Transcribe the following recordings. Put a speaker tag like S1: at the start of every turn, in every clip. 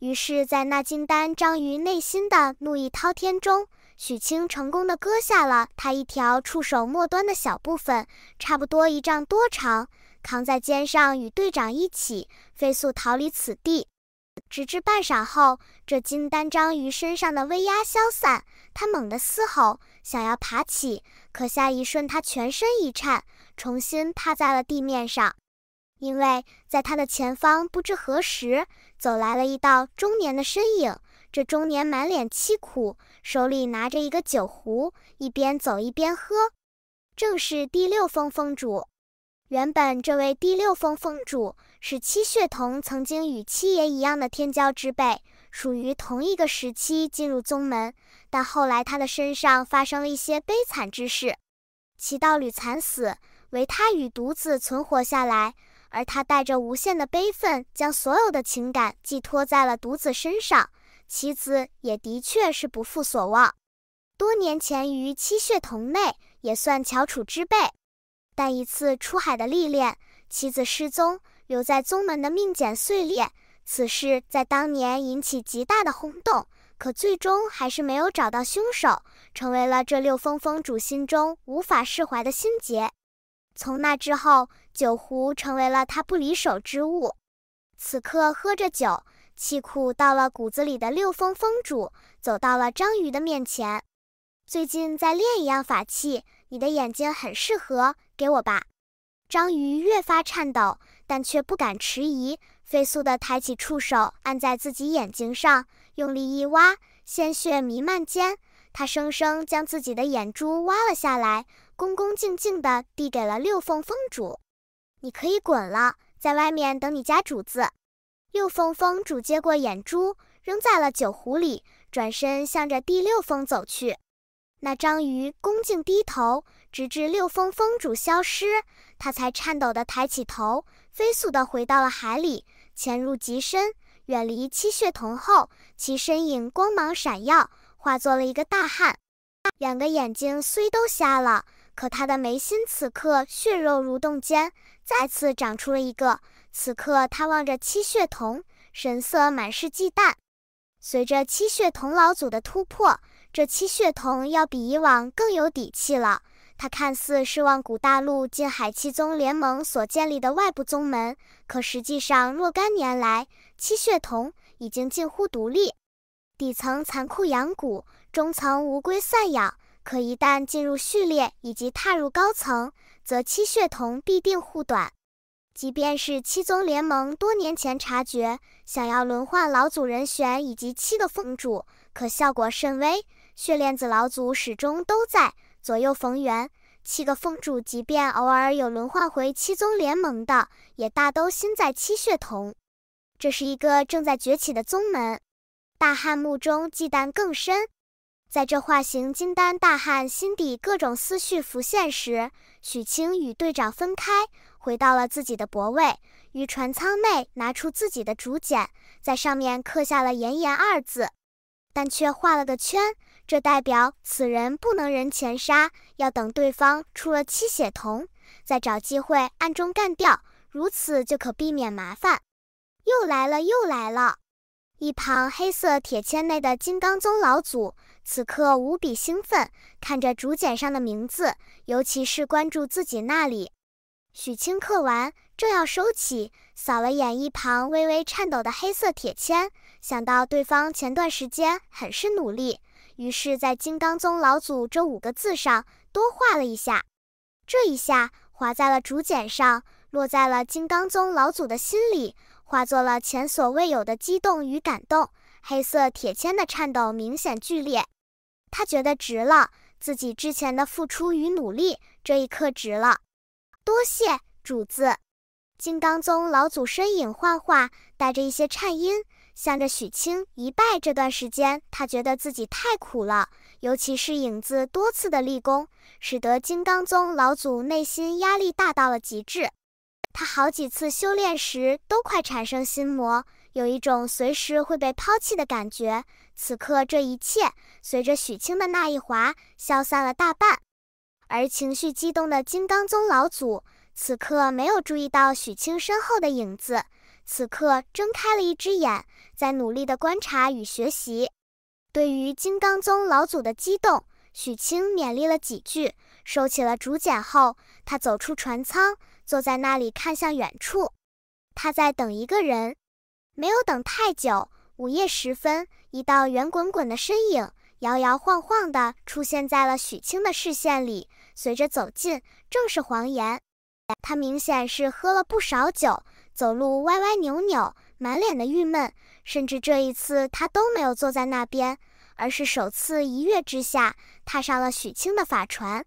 S1: 于是，在那金丹章鱼内心的怒意滔天中，许清成功的割下了他一条触手末端的小部分，差不多一丈多长，扛在肩上与队长一起飞速逃离此地。直至半晌后，这金丹章鱼身上的威压消散，它猛地嘶吼，想要爬起，可下一瞬它全身一颤，重新趴在了地面上。因为在他的前方，不知何时走来了一道中年的身影。这中年满脸凄苦，手里拿着一个酒壶，一边走一边喝。正是第六峰峰主。原本这位第六峰峰主是七血瞳，曾经与七爷一样的天骄之辈，属于同一个时期进入宗门。但后来他的身上发生了一些悲惨之事，其道侣惨死，唯他与独子存活下来。而他带着无限的悲愤，将所有的情感寄托在了独子身上。其子也的确是不负所望。多年前，于七血同内也算翘楚之辈，但一次出海的历练，妻子失踪，留在宗门的命简碎裂。此事在当年引起极大的轰动，可最终还是没有找到凶手，成为了这六峰峰主心中无法释怀的心结。从那之后。酒壶成为了他不离手之物。此刻喝着酒，气苦到了骨子里的六峰峰主走到了章鱼的面前。最近在练一样法器，你的眼睛很适合，给我吧。章鱼越发颤抖，但却不敢迟疑，飞速地抬起触手按在自己眼睛上，用力一挖，鲜血弥漫间，他生生将自己的眼珠挖了下来，恭恭敬敬地递给了六凤峰主。你可以滚了，在外面等你家主子。六峰峰主接过眼珠，扔在了酒壶里，转身向着第六峰走去。那章鱼恭敬低头，直至六峰峰主消失，它才颤抖地抬起头，飞速地回到了海里，潜入极深，远离七血瞳后，其身影光芒闪耀，化作了一个大汉，两个眼睛虽都瞎了。可他的眉心此刻血肉蠕动间，再次长出了一个。此刻他望着七血瞳，神色满是忌惮。随着七血瞳老祖的突破，这七血瞳要比以往更有底气了。他看似是望古大陆近海七宗联盟所建立的外部宗门，可实际上若干年来，七血瞳已经近乎独立。底层残酷养蛊，中层无龟散养。可一旦进入序列以及踏入高层，则七血统必定护短。即便是七宗联盟多年前察觉，想要轮换老祖人选以及七个峰主，可效果甚微。血链子老祖始终都在左右逢源，七个峰主即便偶尔有轮换回七宗联盟的，也大都心在七血统。这是一个正在崛起的宗门，大汉墓中忌惮更深。在这化形金丹大汉心底各种思绪浮现时，许清与队长分开，回到了自己的泊位，于船舱内拿出自己的竹简，在上面刻下了“炎炎”二字，但却画了个圈，这代表此人不能人前杀，要等对方出了七血瞳，再找机会暗中干掉，如此就可避免麻烦。又来了，又来了。一旁黑色铁签内的金刚宗老祖此刻无比兴奋，看着竹简上的名字，尤其是关注自己那里。许清刻完，正要收起，扫了眼一旁微微颤抖的黑色铁签，想到对方前段时间很是努力，于是，在“金刚宗老祖”这五个字上多画了一下。这一下划在了竹简上，落在了金刚宗老祖的心里。化作了前所未有的激动与感动，黑色铁签的颤抖明显剧烈，他觉得值了，自己之前的付出与努力，这一刻值了，多谢主子。金刚宗老祖身影幻化，带着一些颤音，向着许清一拜。这段时间，他觉得自己太苦了，尤其是影子多次的立功，使得金刚宗老祖内心压力大到了极致。他好几次修炼时都快产生心魔，有一种随时会被抛弃的感觉。此刻这一切随着许清的那一滑消散了大半。而情绪激动的金刚宗老祖此刻没有注意到许清身后的影子，此刻睁开了一只眼，在努力的观察与学习。对于金刚宗老祖的激动。许清勉励了几句，收起了竹简后，他走出船舱，坐在那里看向远处。他在等一个人，没有等太久。午夜时分，一道圆滚滚的身影摇摇晃晃地出现在了许清的视线里。随着走近，正是黄岩。他明显是喝了不少酒，走路歪歪扭扭，满脸的郁闷。甚至这一次，他都没有坐在那边。而是首次一跃之下踏上了许清的法船，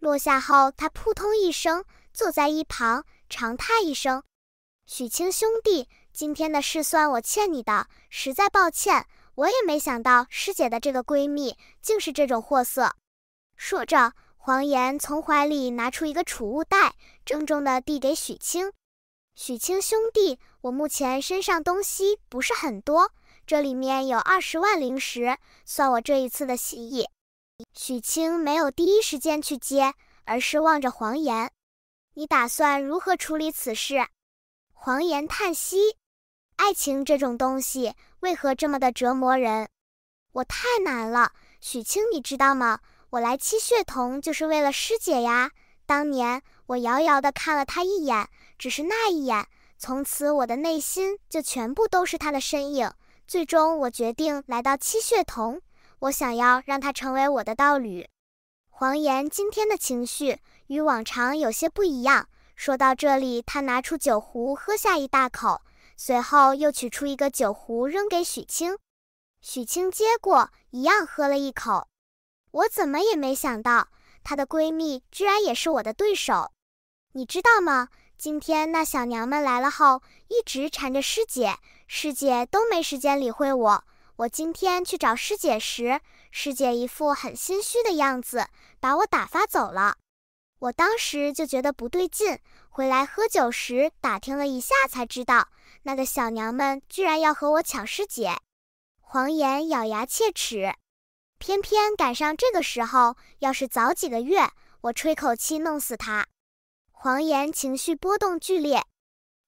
S1: 落下后，他扑通一声坐在一旁，长叹一声：“许清兄弟，今天的事算我欠你的，实在抱歉，我也没想到师姐的这个闺蜜竟是这种货色。”说着，黄岩从怀里拿出一个储物袋，郑重地递给许清：“许清兄弟，我目前身上东西不是很多。”这里面有二十万灵石，算我这一次的心意。许清没有第一时间去接，而是望着黄岩：“你打算如何处理此事？”黄岩叹息：“爱情这种东西，为何这么的折磨人？我太难了。”许清，你知道吗？我来七血瞳就是为了师姐呀。当年我遥遥的看了她一眼，只是那一眼，从此我的内心就全部都是她的身影。最终，我决定来到七血瞳，我想要让他成为我的道侣。黄岩今天的情绪与往常有些不一样。说到这里，他拿出酒壶喝下一大口，随后又取出一个酒壶扔给许清。许清接过，一样喝了一口。我怎么也没想到，她的闺蜜居然也是我的对手。你知道吗？今天那小娘们来了后，一直缠着师姐，师姐都没时间理会我。我今天去找师姐时，师姐一副很心虚的样子，把我打发走了。我当时就觉得不对劲，回来喝酒时打听了一下，才知道那个小娘们居然要和我抢师姐。黄岩咬牙切齿，偏偏赶上这个时候，要是早几个月，我吹口气弄死他。黄岩情绪波动剧烈，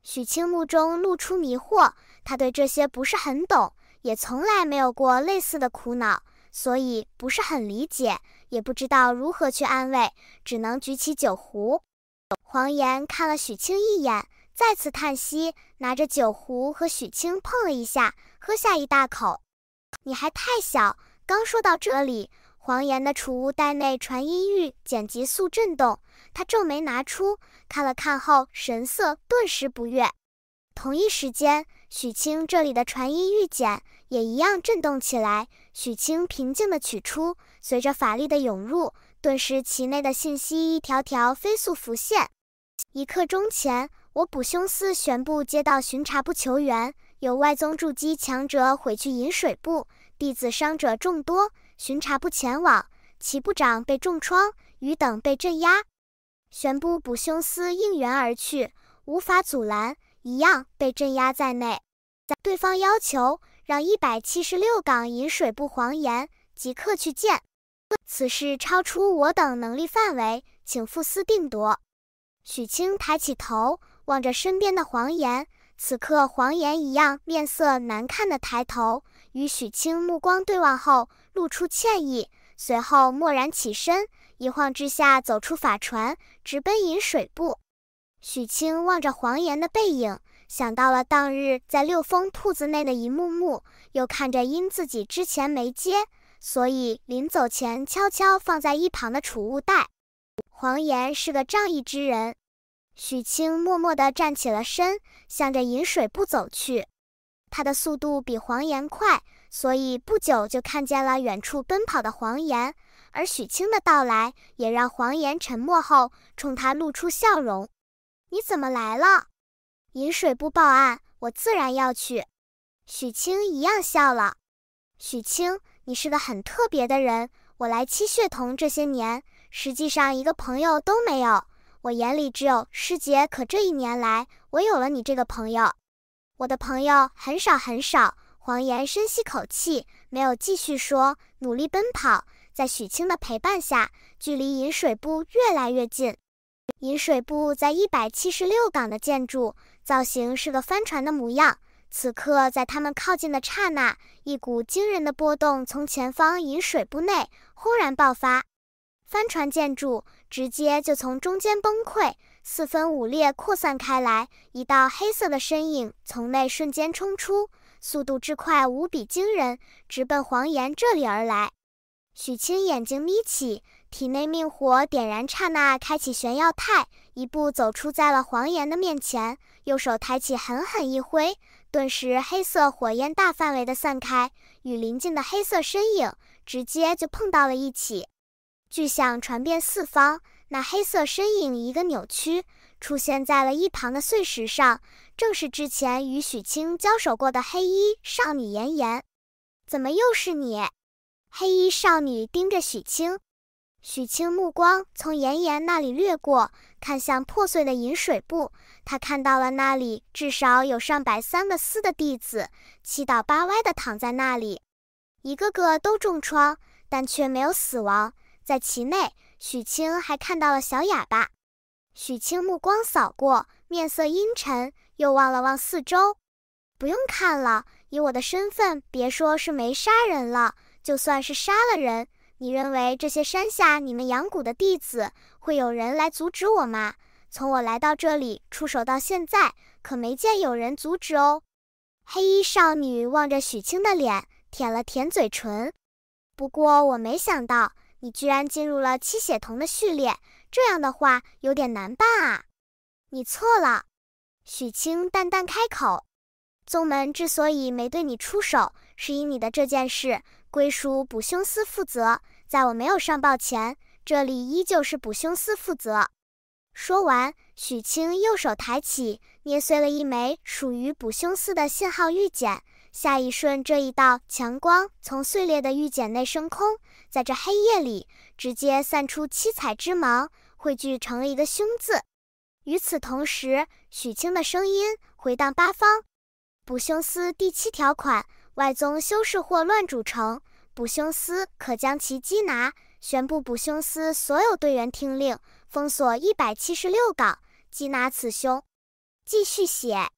S1: 许清目中露出迷惑，他对这些不是很懂，也从来没有过类似的苦恼，所以不是很理解，也不知道如何去安慰，只能举起酒壶。黄岩看了许清一眼，再次叹息，拿着酒壶和许清碰了一下，喝下一大口。你还太小，刚说到这里。黄岩的储物袋内传音玉简急速震动，他皱眉拿出看了看后，神色顿时不悦。同一时间，许清这里的传音玉简也一样震动起来。许清平静地取出，随着法力的涌入，顿时其内的信息一条条飞速浮现。一刻钟前，我卜凶司宣布接到巡查部求援，有外宗筑基强者毁去饮水部弟子伤者众多。巡查部前往，齐部长被重创，余等被镇压。宣布卜凶司应援而去，无法阻拦，一样被镇压在内。对方要求让一百七十六港饮水部黄岩即刻去见，此事超出我等能力范围，请傅斯定夺。许清抬起头，望着身边的黄岩，此刻黄岩一样面色难看的抬头，与许清目光对望后。露出歉意，随后蓦然起身，一晃之下走出法船，直奔引水部。许清望着黄岩的背影，想到了当日在六峰铺子内的一幕幕，又看着因自己之前没接，所以临走前悄悄放在一旁的储物袋。黄岩是个仗义之人，许清默默地站起了身，向着引水部走去。他的速度比黄岩快。所以不久就看见了远处奔跑的黄岩，而许清的到来也让黄岩沉默后冲他露出笑容：“你怎么来了？”饮水部报案，我自然要去。许清一样笑了：“许清，你是个很特别的人。我来七血瞳这些年，实际上一个朋友都没有，我眼里只有师姐。可这一年来，我有了你这个朋友。我的朋友很少很少。”黄岩深吸口气，没有继续说。努力奔跑，在许清的陪伴下，距离饮水部越来越近。饮水部在一百七十六港的建筑造型是个帆船的模样。此刻，在他们靠近的刹那，一股惊人的波动从前方饮水部内忽然爆发，帆船建筑直接就从中间崩溃，四分五裂扩散开来。一道黑色的身影从内瞬间冲出。速度之快，无比惊人，直奔黄岩这里而来。许清眼睛眯起，体内命火点燃，刹那开启玄耀态，一步走出在了黄岩的面前，右手抬起，狠狠一挥，顿时黑色火焰大范围的散开，与临近的黑色身影直接就碰到了一起，巨响传遍四方。那黑色身影一个扭曲。出现在了一旁的碎石上，正是之前与许清交手过的黑衣少女妍妍。怎么又是你？黑衣少女盯着许清。许清目光从妍妍那里掠过，看向破碎的饮水部。他看到了那里至少有上百三个司的弟子，七倒八歪的躺在那里，一个个都重创，但却没有死亡。在其内，许清还看到了小哑巴。许清目光扫过，面色阴沉，又望了望四周。不用看了，以我的身份，别说是没杀人了，就算是杀了人，你认为这些山下你们阳谷的弟子会有人来阻止我吗？从我来到这里出手到现在，可没见有人阻止哦。黑衣少女望着许清的脸，舔了舔嘴唇。不过我没想到，你居然进入了七血瞳的序列。这样的话有点难办啊！你错了，许清淡淡开口。宗门之所以没对你出手，是因你的这件事归属卜凶司负责。在我没有上报前，这里依旧是卜凶司负责。说完，许清右手抬起，捏碎了一枚属于卜凶司的信号玉简。下一瞬，这一道强光从碎裂的玉简内升空，在这黑夜里直接散出七彩之芒，汇聚成了一个凶字。与此同时，许清的声音回荡八方：“捕凶司第七条款，外宗修士或乱主城，捕凶司可将其缉拿。宣布，捕凶司所有队员听令，封锁一百七十六港，缉拿此凶。”继续写。